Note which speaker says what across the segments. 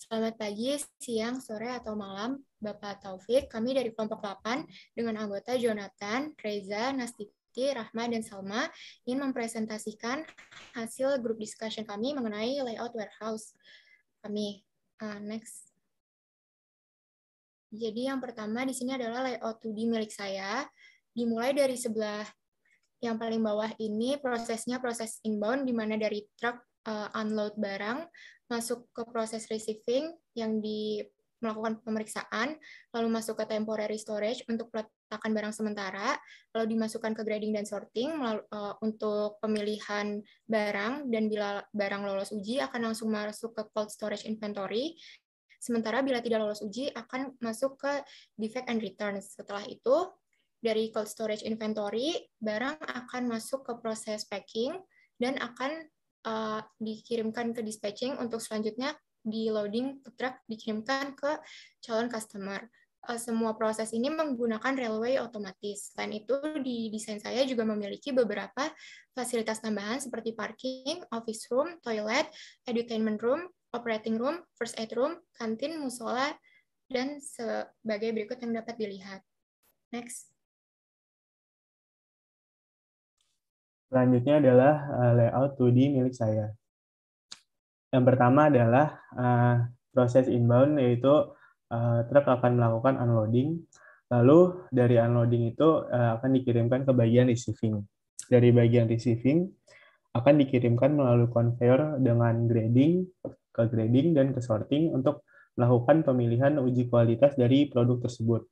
Speaker 1: Selamat pagi, siang, sore, atau malam, Bapak Taufik. Kami dari kelompok 8 dengan anggota Jonathan, Reza, Nastiti, Rahma, dan Salma ingin mempresentasikan hasil grup discussion kami mengenai layout warehouse kami. Uh, next. Jadi yang pertama di sini adalah layout 2D milik saya. Dimulai dari sebelah yang paling bawah ini prosesnya proses inbound di mana dari truk uh, unload barang, masuk ke proses receiving yang di melakukan pemeriksaan, lalu masuk ke temporary storage untuk peletakan barang sementara, lalu dimasukkan ke grading dan sorting uh, untuk pemilihan barang, dan bila barang lolos uji akan langsung masuk ke cold storage inventory, sementara bila tidak lolos uji akan masuk ke defect and returns Setelah itu, dari cold storage inventory, barang akan masuk ke proses packing dan akan uh, dikirimkan ke dispatching untuk selanjutnya di loading ke truck dikirimkan ke calon customer. Uh, semua proses ini menggunakan railway otomatis. Selain itu, di desain saya juga memiliki beberapa fasilitas tambahan seperti parking, office room, toilet, entertainment room, operating room, first aid room, kantin, musola, dan sebagai berikut yang dapat dilihat.
Speaker 2: Next. Selanjutnya adalah uh, layout 2D milik saya. Yang pertama adalah
Speaker 3: uh, proses inbound, yaitu uh, truk akan melakukan unloading. Lalu dari unloading itu uh, akan dikirimkan ke bagian receiving. Dari bagian receiving akan dikirimkan melalui conveyor dengan grading, ke grading, dan ke sorting untuk melakukan pemilihan uji kualitas dari produk tersebut.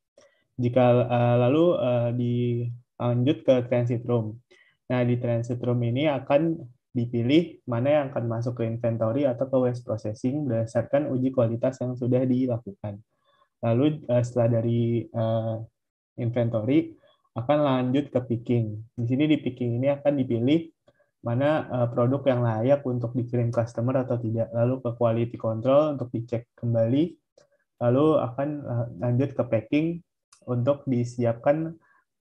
Speaker 3: Jika uh, lalu uh, dilanjut ke transit room. Nah, di transit room ini akan dipilih mana yang akan masuk ke inventory atau ke waste processing berdasarkan uji kualitas yang sudah dilakukan. Lalu eh, setelah dari uh, inventory akan lanjut ke picking. Di sini di picking ini akan dipilih mana eh, produk yang layak untuk dikirim customer atau tidak. Lalu ke quality control untuk dicek kembali. Lalu akan lanjut ke packing untuk disiapkan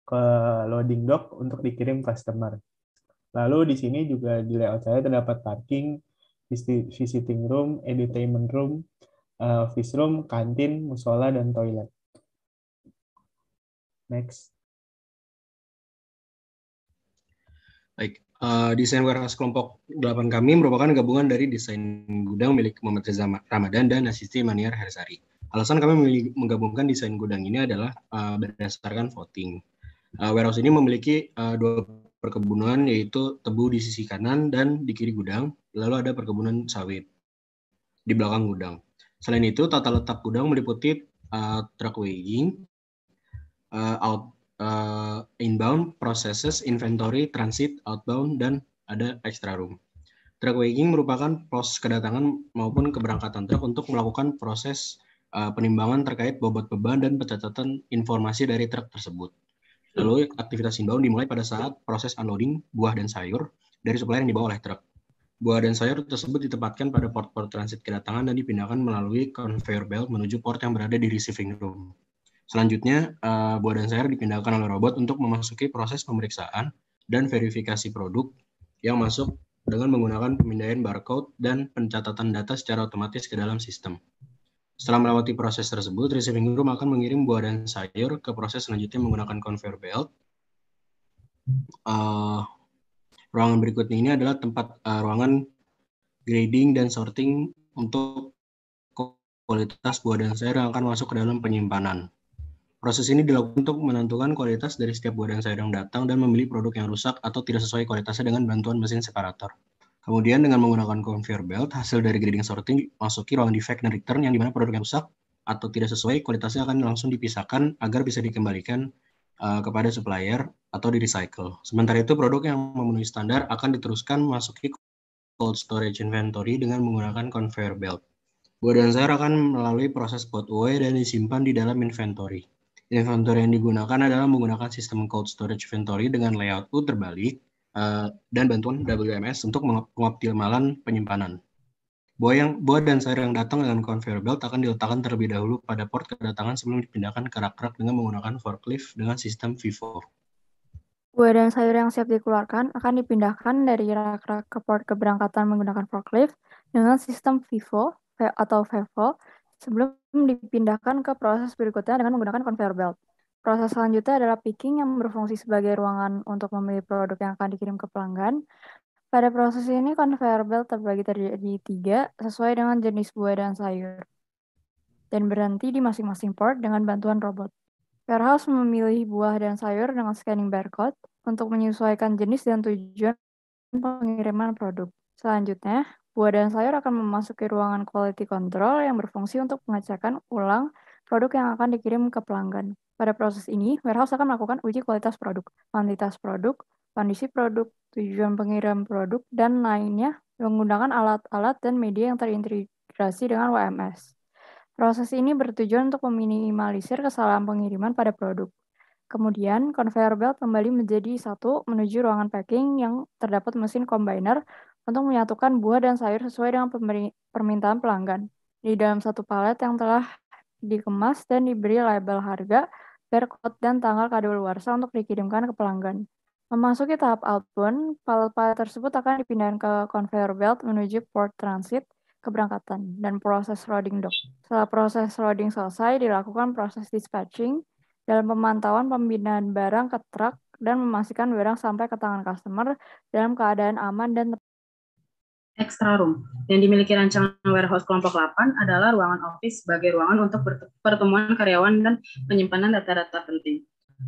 Speaker 3: ke loading dock untuk dikirim customer. Lalu di sini juga di layout saya terdapat parking, visiting room, entertainment
Speaker 2: room, eh, office room, kantin, musola, dan toilet. Next. Baik,
Speaker 4: uh, desain warehouse kelompok 8 kami merupakan gabungan dari desain gudang milik Muhammad Reza Ramadan dan asisten Maniar Harisari. Alasan kami menggabungkan desain gudang ini adalah uh, berdasarkan voting. Uh, warehouse ini memiliki uh, dua perkebunan yaitu tebu di sisi kanan dan di kiri gudang, lalu ada perkebunan sawit di belakang gudang. Selain itu, tata letak gudang meliputi uh, truck weighing, uh, out uh, inbound processes, inventory, transit, outbound, dan ada extra room. Truck weighing merupakan proses kedatangan maupun keberangkatan truk untuk melakukan proses uh, penimbangan terkait bobot beban dan pencatatan informasi dari truk tersebut. Lalu aktivitas inbound dimulai pada saat proses unloading buah dan sayur dari supplier yang dibawa oleh truk. Buah dan sayur tersebut ditempatkan pada port-port transit kedatangan dan dipindahkan melalui conveyor belt menuju port yang berada di receiving room. Selanjutnya, eh, buah dan sayur dipindahkan oleh robot untuk memasuki proses pemeriksaan dan verifikasi produk yang masuk dengan menggunakan pemindaian barcode dan pencatatan data secara otomatis ke dalam sistem. Setelah melewati proses tersebut, receiving room akan mengirim buah dan sayur ke proses selanjutnya menggunakan conveyor belt. Uh, ruangan berikutnya ini adalah tempat uh, ruangan grading dan sorting untuk kualitas buah dan sayur yang akan masuk ke dalam penyimpanan. Proses ini dilakukan untuk menentukan kualitas dari setiap buah dan sayur yang datang dan memilih produk yang rusak atau tidak sesuai kualitasnya dengan bantuan mesin separator. Kemudian dengan menggunakan conveyor belt, hasil dari grading sorting masuki ruangan defect dan return yang dimana produk yang rusak atau tidak sesuai kualitasnya akan langsung dipisahkan agar bisa dikembalikan uh, kepada supplier atau di recycle. Sementara itu produk yang memenuhi standar akan diteruskan masuki cold storage inventory dengan menggunakan conveyor belt. Buah dan sayur akan melalui proses pot away dan disimpan di dalam inventory. Inventory yang digunakan adalah menggunakan sistem cold storage inventory dengan layout U terbalik uh, dan bantuan WMS untuk mengoptimalkan penyimpanan. Buah, yang, buah dan sayur yang datang dengan conveyor belt akan diletakkan terlebih dahulu pada port kedatangan sebelum dipindahkan ke rak-rak dengan menggunakan forklift dengan sistem FIFO.
Speaker 5: Buah dan sayur yang siap dikeluarkan akan dipindahkan dari rak-rak ke port keberangkatan menggunakan forklift dengan sistem FIFO atau FIFO sebelum dipindahkan ke proses berikutnya dengan menggunakan conveyor belt. Proses selanjutnya adalah picking yang berfungsi sebagai ruangan untuk memilih produk yang akan dikirim ke pelanggan. Pada proses ini, conveyor belt terbagi terjadi tiga sesuai dengan jenis buah dan sayur, dan berhenti di masing-masing port dengan bantuan robot. Warehouse memilih buah dan sayur dengan scanning barcode untuk menyesuaikan jenis dan tujuan pengiriman produk. Selanjutnya, buah dan sayur akan memasuki ruangan quality control yang berfungsi untuk pengecekan ulang produk yang akan dikirim ke pelanggan. Pada proses ini, warehouse akan melakukan uji kualitas produk, kuantitas produk, kondisi produk, tujuan pengiriman produk, dan lainnya menggunakan alat-alat dan media yang terintegrasi dengan WMS. Proses ini bertujuan untuk meminimalisir kesalahan pengiriman pada produk. Kemudian, conveyor belt kembali menjadi satu menuju ruangan packing yang terdapat mesin combiner untuk menyatukan buah dan sayur sesuai dengan permintaan pelanggan. Di dalam satu palet yang telah dikemas dan diberi label harga, barcode, dan tanggal kadaluarsa untuk dikirimkan ke pelanggan. Memasuki tahap outbound, palet-palet tersebut akan dipindahkan ke conveyor belt menuju port transit keberangkatan dan proses loading dock. Setelah proses loading selesai, dilakukan proses dispatching dalam pemantauan pembinaan barang ke truk dan memastikan barang sampai ke tangan customer dalam keadaan
Speaker 2: aman dan tepat extra room yang dimiliki rancangan warehouse kelompok 8 adalah ruangan office sebagai ruangan untuk pertemuan karyawan dan penyimpanan data-data penting.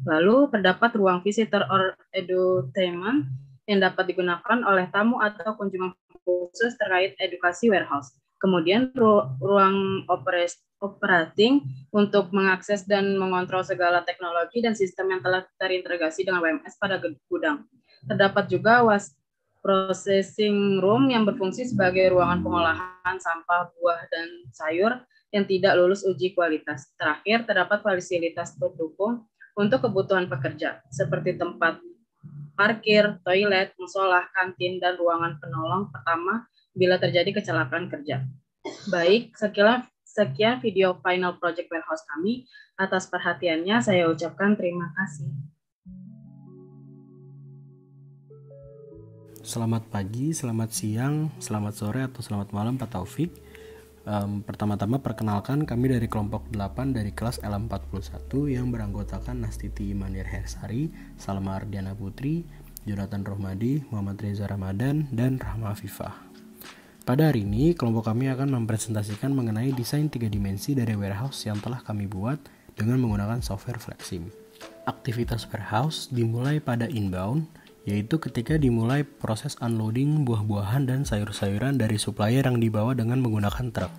Speaker 2: Lalu terdapat ruang visitor or edutainment yang dapat digunakan oleh tamu atau kunjungan khusus terkait edukasi warehouse. Kemudian ru ruang operasi operating untuk mengakses dan mengontrol segala teknologi dan sistem yang telah terintegrasi dengan WMS pada gudang. Terdapat juga was processing room yang berfungsi sebagai ruangan pengolahan sampah buah dan sayur yang tidak lulus uji kualitas. Terakhir, terdapat fasilitas pendukung untuk kebutuhan pekerja, seperti tempat parkir, toilet, musola, kantin, dan ruangan penolong pertama bila terjadi kecelakaan kerja. Baik, sekian, sekian video final project warehouse kami. Atas perhatiannya, saya ucapkan terima kasih.
Speaker 4: Selamat pagi, selamat siang, selamat sore, atau selamat malam Pak Taufik. Um, pertama-tama perkenalkan kami dari kelompok 8 dari kelas L41 yang beranggotakan Nastiti Imanir Hersari, Salma Ardiana Putri, Jonathan Rohmadi, Muhammad Reza Ramadan, dan Rahma Afifah. Pada hari ini, kelompok kami akan mempresentasikan mengenai desain tiga dimensi dari warehouse yang telah kami buat dengan menggunakan software Flexim. Aktivitas warehouse dimulai pada inbound, yaitu ketika dimulai proses unloading buah-buahan dan sayur-sayuran dari supplier yang dibawa dengan menggunakan truk.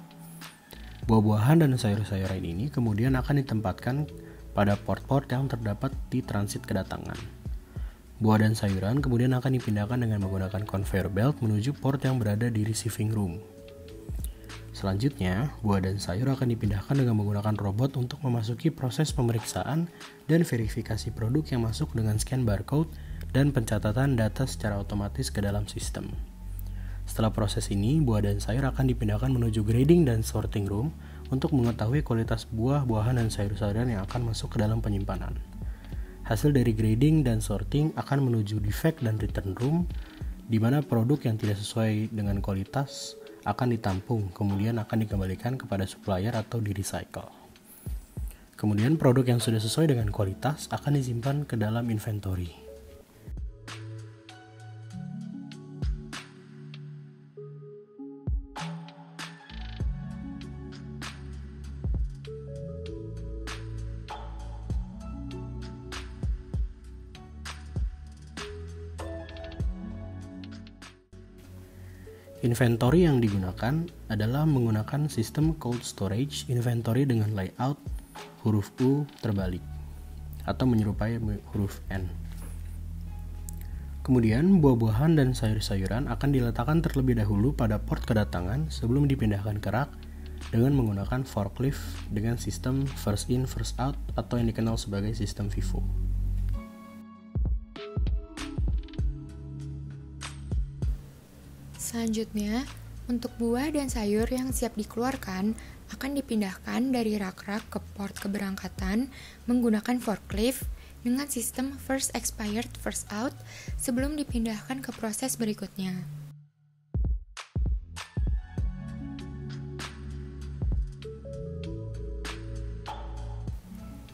Speaker 4: Buah-buahan dan sayur-sayuran ini kemudian akan ditempatkan pada port-port yang terdapat di transit kedatangan. Buah dan sayuran kemudian akan dipindahkan dengan menggunakan conveyor belt menuju port yang berada di receiving room. Selanjutnya, buah dan sayur akan dipindahkan dengan menggunakan robot untuk memasuki proses pemeriksaan dan verifikasi produk yang masuk dengan scan barcode dan pencatatan data secara otomatis ke dalam sistem. Setelah proses ini, buah dan sayur akan dipindahkan menuju grading dan sorting room untuk mengetahui kualitas buah, buahan, dan sayur-sayuran yang akan masuk ke dalam penyimpanan. Hasil dari grading dan sorting akan menuju defect dan return room, di mana produk yang tidak sesuai dengan kualitas akan ditampung, kemudian akan dikembalikan kepada supplier atau di-recycle. Kemudian produk yang sudah sesuai dengan kualitas akan disimpan ke dalam inventory. Inventory yang digunakan adalah menggunakan sistem cold storage inventory dengan layout huruf U terbalik atau menyerupai huruf N. Kemudian, buah-buahan dan sayur-sayuran akan diletakkan terlebih dahulu pada port kedatangan sebelum dipindahkan ke rak dengan menggunakan forklift dengan sistem first in first out atau yang dikenal sebagai sistem FIFO.
Speaker 1: Selanjutnya, untuk buah dan sayur yang siap dikeluarkan akan dipindahkan dari rak-rak ke port keberangkatan menggunakan forklift dengan sistem first expired, first out sebelum dipindahkan ke proses berikutnya.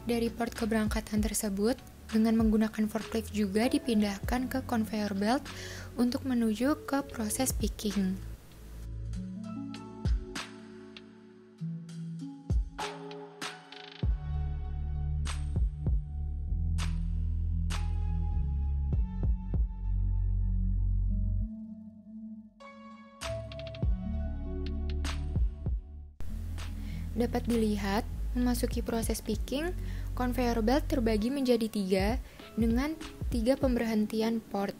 Speaker 1: Dari port keberangkatan tersebut, dengan menggunakan forklift juga dipindahkan ke conveyor belt untuk menuju ke proses picking. Dapat dilihat, memasuki proses picking, Conveyor belt terbagi menjadi tiga dengan tiga pemberhentian port.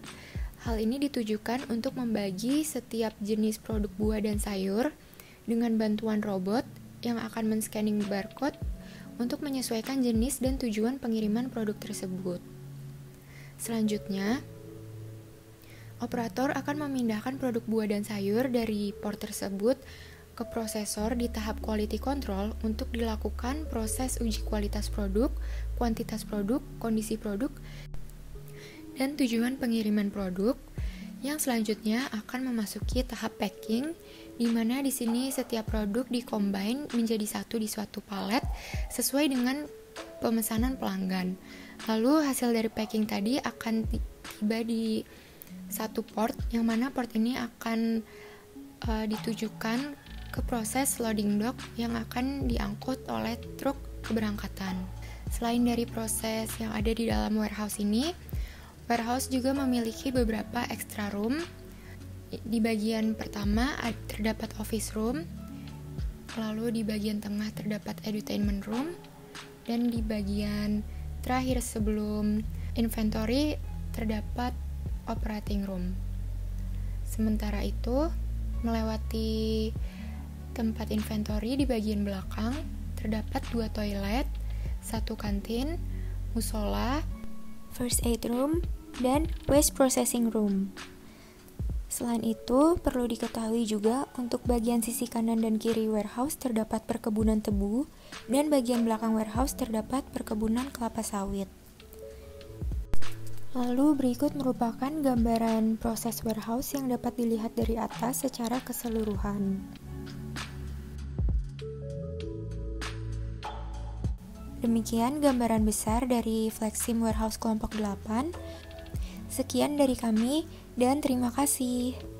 Speaker 1: Hal ini ditujukan untuk membagi setiap jenis produk buah dan sayur dengan bantuan robot yang akan men-scanning barcode untuk menyesuaikan jenis dan tujuan pengiriman produk tersebut. Selanjutnya, operator akan memindahkan produk buah dan sayur dari port tersebut ke prosesor di tahap quality control untuk dilakukan proses uji kualitas produk, kuantitas produk, kondisi produk, dan tujuan pengiriman produk yang selanjutnya akan memasuki tahap packing di mana di sini setiap produk dikombin menjadi satu di suatu palet sesuai dengan pemesanan pelanggan. Lalu hasil dari packing tadi akan tiba di satu port yang mana port ini akan uh, ditujukan ke proses loading dock yang akan diangkut oleh truk keberangkatan. Selain dari proses yang ada di dalam warehouse ini, warehouse juga memiliki beberapa extra room. Di bagian pertama terdapat office room, lalu di bagian tengah terdapat entertainment room, dan di bagian terakhir sebelum inventory terdapat operating room. Sementara itu, melewati Tempat inventory di bagian belakang terdapat dua toilet, satu kantin, musola, first aid room, dan waste processing room. Selain itu, perlu diketahui juga untuk bagian sisi kanan dan kiri warehouse terdapat perkebunan tebu dan bagian belakang warehouse terdapat perkebunan kelapa sawit. Lalu berikut merupakan gambaran proses warehouse yang dapat dilihat dari atas secara keseluruhan. Demikian gambaran besar dari Flexim Warehouse Kelompok 8. Sekian dari kami dan terima kasih.